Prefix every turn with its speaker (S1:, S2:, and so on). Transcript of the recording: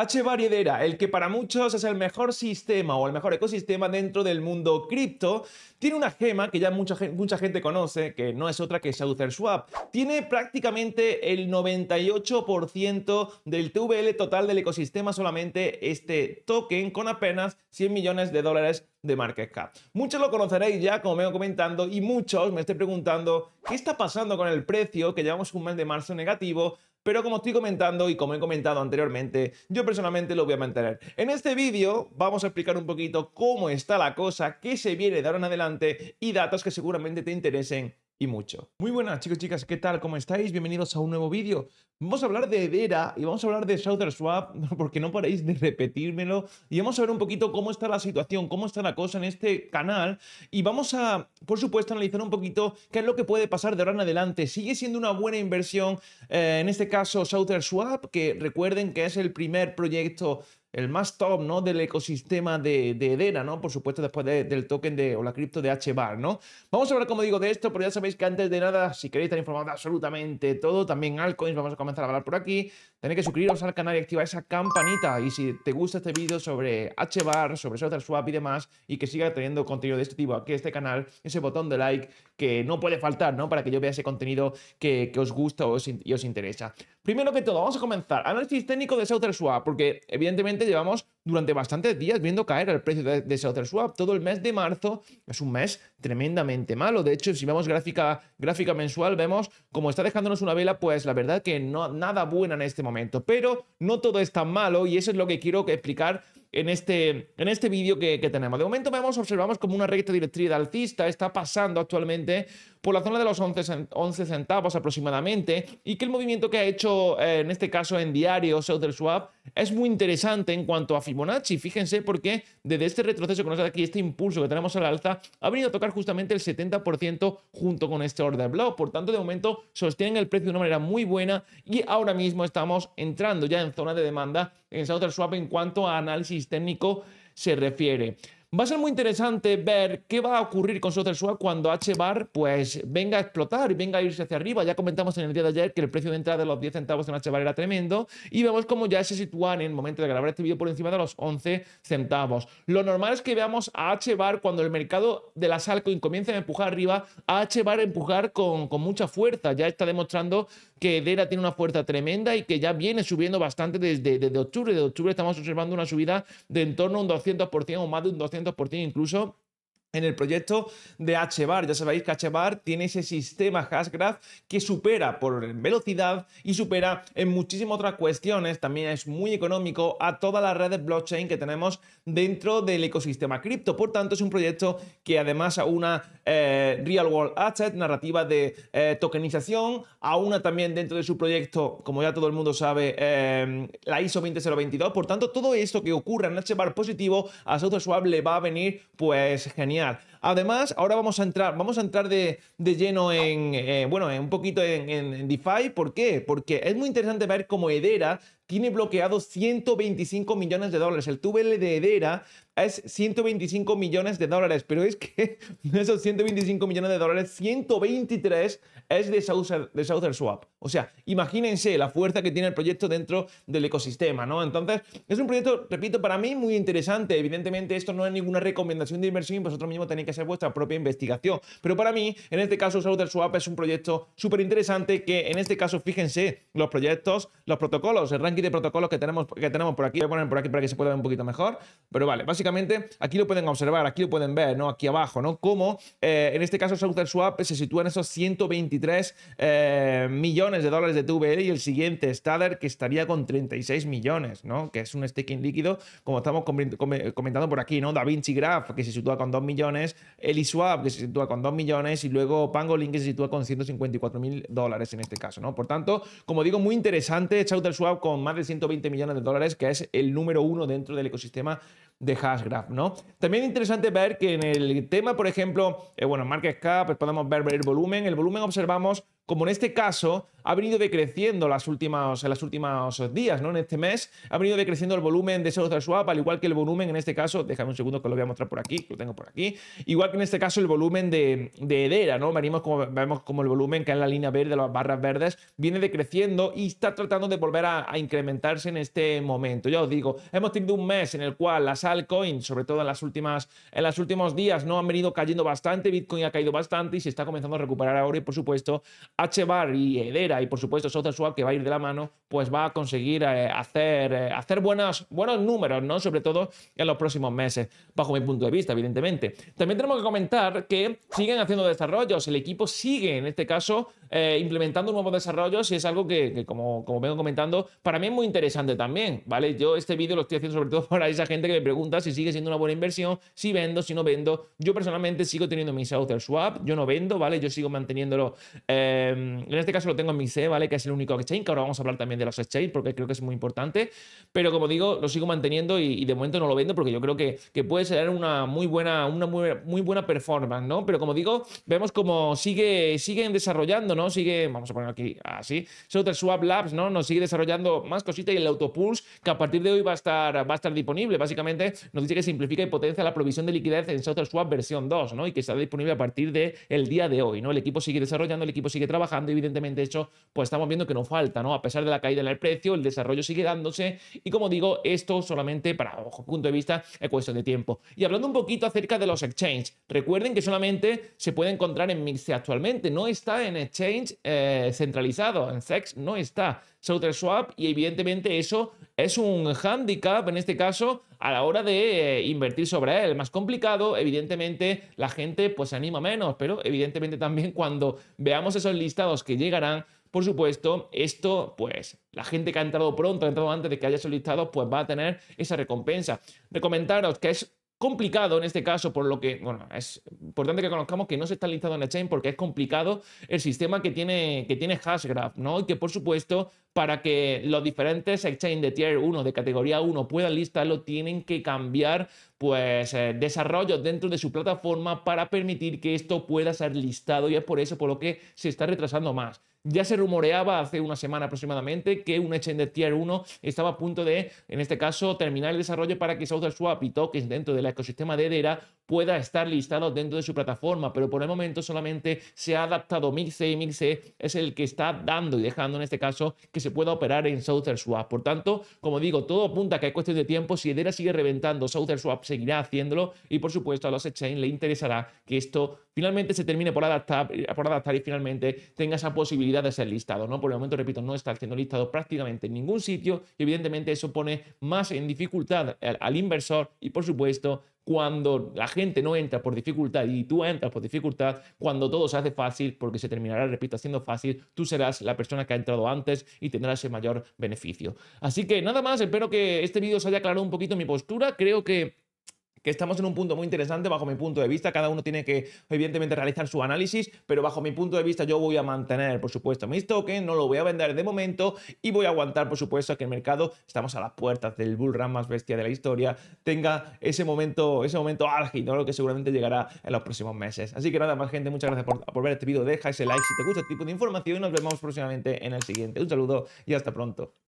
S1: H Variedera, el que para muchos es el mejor sistema o el mejor ecosistema dentro del mundo cripto, tiene una gema que ya mucha, mucha gente conoce, que no es otra que Swap. Tiene prácticamente el 98% del TVL total del ecosistema solamente este token con apenas 100 millones de dólares de market cap. Muchos lo conoceréis ya, como vengo comentando, y muchos me estoy preguntando qué está pasando con el precio, que llevamos un mes de marzo negativo, pero como estoy comentando y como he comentado anteriormente, yo personalmente lo voy a mantener. En este vídeo vamos a explicar un poquito cómo está la cosa, qué se viene de ahora en adelante y datos que seguramente te interesen y mucho. Muy buenas chicos, chicas, ¿qué tal? ¿Cómo estáis? Bienvenidos a un nuevo vídeo. Vamos a hablar de Edera y vamos a hablar de Southern Swap porque no paréis de repetírmelo y vamos a ver un poquito cómo está la situación, cómo está la cosa en este canal y vamos a, por supuesto, analizar un poquito qué es lo que puede pasar de ahora en adelante. Sigue siendo una buena inversión, eh, en este caso Southern Swap, que recuerden que es el primer proyecto el más top, ¿no? Del ecosistema de, de ¿no? Por supuesto, después del token de, o la cripto de HBAR, ¿no? Vamos a hablar, como digo, de esto, pero ya sabéis que antes de nada, si queréis estar informados de absolutamente todo, también altcoins, vamos a comenzar a hablar por aquí. Tenéis que suscribiros al canal y activar esa campanita. Y si te gusta este vídeo sobre HBAR, sobre Swap y demás, y que siga teniendo contenido de este tipo aquí, este canal, ese botón de like que no puede faltar, ¿no? Para que yo vea ese contenido que, que os gusta o y os interesa. Primero que todo, vamos a comenzar. Análisis técnico de Southern Swap, porque evidentemente llevamos durante bastantes días viendo caer el precio de, Swap. Todo el mes de marzo es un mes tremendamente malo. De hecho, si vemos gráfica, gráfica mensual, vemos como está dejándonos una vela, pues la verdad que no, nada buena en este momento. Pero no todo es tan malo y eso es lo que quiero explicar en este, en este vídeo que, tenemos. De momento vemos, observamos como una recta directriz alcista está pasando actualmente por la zona de los 11, centavos aproximadamente y que el movimiento que ha hecho eh, en este caso en diario del Swap es muy interesante en cuanto a Fibonacci. Fíjense porque desde este retroceso que nos da aquí, este impulso que tenemos al alza, ha venido a tocar justamente el 70% junto con este order block. Por tanto, de momento sostienen el precio de una manera muy buena y ahora mismo estamos entrando ya en zona de demanda en en cuanto a análisis técnico se refiere. Va a ser muy interesante ver qué va a ocurrir con Social Swap cuando HBAR pues, venga a explotar y venga a irse hacia arriba. Ya comentamos en el día de ayer que el precio de entrada de los 10 centavos en HBAR era tremendo y vemos cómo ya se sitúan en el momento de grabar este vídeo por encima de los 11 centavos. Lo normal es que veamos a HBAR cuando el mercado de las altcoins comienza a empujar arriba, a HBAR empujar con, con mucha fuerza. Ya está demostrando que Dera tiene una fuerza tremenda y que ya viene subiendo bastante desde, desde octubre. De octubre estamos observando una subida de en torno a un 200% o más de un 200% por ti, incluso en el proyecto de HBAR. Ya sabéis que HBAR tiene ese sistema Hashgraph que supera por velocidad y supera en muchísimas otras cuestiones. También es muy económico a todas las redes blockchain que tenemos dentro del ecosistema cripto. Por tanto, es un proyecto que además a una eh, real world asset, narrativa de eh, tokenización, a una también dentro de su proyecto, como ya todo el mundo sabe, em, la ISO 20022. Por tanto, todo esto que ocurra en HBAR positivo a SouthSwap le va a venir pues genial Yeah. Además, ahora vamos a entrar, vamos a entrar de, de lleno en, eh, bueno, en un poquito en, DeFi. ¿Por qué? Porque es muy interesante ver cómo Hedera tiene bloqueado 125 millones de dólares. El TVL de Hedera es 125 millones de dólares, pero es que de esos 125 millones de dólares, 123 es de Souther, de Swap. O sea, imagínense la fuerza que tiene el proyecto dentro del ecosistema, ¿no? Entonces, es un proyecto, repito, para mí muy interesante. Evidentemente, esto no es ninguna recomendación de inversión, vosotros mismo tenéis que vuestra propia investigación. Pero para mí, en este caso, Southern Swap es un proyecto súper interesante que en este caso, fíjense, los proyectos, los protocolos, el ranking de protocolos que tenemos, que tenemos por aquí, voy a poner por aquí para que se pueda ver un poquito mejor, pero vale, básicamente aquí lo pueden observar, aquí lo pueden ver, ¿no? Aquí abajo, ¿no? Cómo eh, en este caso Southern Swap se sitúa en esos 123 eh, millones de dólares de TVL y el siguiente, Stader, que estaría con 36 millones, ¿no? Que es un staking líquido, como estamos comentando por aquí, ¿no? Da Vinci Graph, que se sitúa con 2 millones, el eSwap, que se sitúa con 2 millones, y luego Pangolin, que se sitúa con 154 mil dólares en este caso. ¿no? Por tanto, como digo, muy interesante Charter Swap con más de 120 millones de dólares, que es el número uno dentro del ecosistema de Hashgraph, ¿no? También interesante ver que en el tema, por ejemplo, eh, bueno, Market Cap, podemos ver el volumen. El volumen observamos como en este caso ha venido decreciendo las últimas, en los últimos días, ¿no? En este mes ha venido decreciendo el volumen de Sales Swap, al igual que el volumen en este caso, déjame un segundo que lo voy a mostrar por aquí, lo tengo por aquí, igual que en este caso el volumen de, de ¿no? Venimos como, vemos como el volumen que es la línea verde, las barras verdes, viene decreciendo y está tratando de volver a, incrementarse en este momento. Ya os digo, hemos tenido un mes en el cual las altcoins, sobre todo en las últimas, en los últimos días, no han venido cayendo bastante, Bitcoin ha caído bastante y se está comenzando a recuperar ahora y por supuesto h y Hedera y por supuesto Social Swap que va a ir de la mano, pues va a conseguir eh, hacer, eh, hacer buenos números, ¿no? Sobre todo en los próximos meses, bajo mi punto de vista, evidentemente. También tenemos que comentar que siguen haciendo desarrollos, el equipo sigue en este caso eh, implementando nuevos desarrollos y es algo que, como, como, vengo comentando, para mí es muy interesante también, ¿vale? Yo este vídeo lo estoy haciendo sobre todo para esa gente que me pregunta si sigue siendo una buena inversión, si vendo, si no vendo. Yo personalmente sigo teniendo mis Outer Swap, yo no vendo, ¿vale? Yo sigo manteniéndolo, em, en este caso lo tengo en mi C, ¿vale? Que es el único exchange, que ahora vamos a hablar también de los exchanges porque creo que es muy importante, pero como digo, lo sigo manteniendo y, de momento no lo vendo porque yo creo que, que puede ser una muy buena, una muy, muy buena performance, ¿no? Pero como digo, vemos como sigue, siguen desarrollando ¿no? Sigue, vamos a poner aquí así, Shutter Swap Labs, ¿no? Nos sigue desarrollando más cositas y el Autopulse, que a partir de hoy va a estar, va disponible. Básicamente nos dice que simplifica y potencia la provisión de liquidez en SouthernSwap Swap versión 2, ¿no? Y que está disponible a partir del día de hoy, ¿no? El equipo sigue desarrollando, el equipo sigue trabajando evidentemente, de hecho, pues estamos viendo que no falta, ¿no? A pesar de la caída en el precio, el desarrollo sigue dándose y como digo, esto solamente para ojo punto de vista es cuestión de tiempo. Y hablando un poquito acerca de los exchanges, recuerden que solamente se puede encontrar en Mixte actualmente, no está en exchange eh, centralizado. En SEX no está Swap y evidentemente eso es un handicap en este caso a la hora de eh, invertir sobre él. Más complicado, evidentemente la gente pues anima menos, pero evidentemente también cuando veamos esos listados que llegarán, por supuesto, esto, pues, la gente que ha entrado pronto, ha entrado antes de que haya solicitado, pues va a tener esa recompensa. Recomendaros que es complicado en este caso, por lo que, bueno, es importante que conozcamos que no se está listado en la chain porque es complicado el sistema que tiene, que tiene Hashgraph, ¿no? Y que, por supuesto, para que los diferentes exchanges de tier 1, de categoría 1, puedan listarlo, tienen que cambiar pues eh, desarrollos dentro de su plataforma para permitir que esto pueda ser listado y es por eso por lo que se está retrasando más. Ya se rumoreaba hace una semana aproximadamente que un exchange de Tier 1 estaba a punto de, en este caso, terminar el desarrollo para que swap y tokens dentro del ecosistema de Edera pueda estar listado dentro de su plataforma, pero por el momento solamente se ha adaptado Mixe y es el que está dando y dejando en este caso que se se pueda operar en Southern Swap. Por tanto, como digo, todo apunta a que hay cuestión de tiempo. Si Edera sigue reventando, Southern Swap seguirá haciéndolo y por supuesto a los exchange le interesará que esto finalmente se termine por adaptar, por adaptar y finalmente tenga esa posibilidad de ser listado. ¿no? Por el momento, repito, no está siendo listado prácticamente en ningún sitio y evidentemente eso pone más en dificultad al, inversor y por supuesto cuando la gente no entra por dificultad y tú entras por dificultad, cuando todo se hace fácil, porque se terminará, repito, haciendo fácil, tú serás la persona que ha entrado antes y tendrás el mayor beneficio. Así que nada más, espero que este vídeo os haya aclarado un poquito mi postura. Creo que estamos en un punto muy interesante bajo mi punto de vista. Cada uno tiene que, evidentemente, realizar su análisis, pero bajo mi punto de vista yo voy a mantener, por supuesto, mis tokens, ¿eh? no lo voy a vender de momento y voy a aguantar, por supuesto, a que el mercado, estamos a las puertas del bull run más bestia de la historia, tenga ese momento, ese momento álgido, lo que seguramente llegará en los próximos meses. Así que nada más, gente, muchas gracias por, por ver este video Deja ese like si te gusta este tipo de información y nos vemos próximamente en el siguiente. Un saludo y hasta pronto.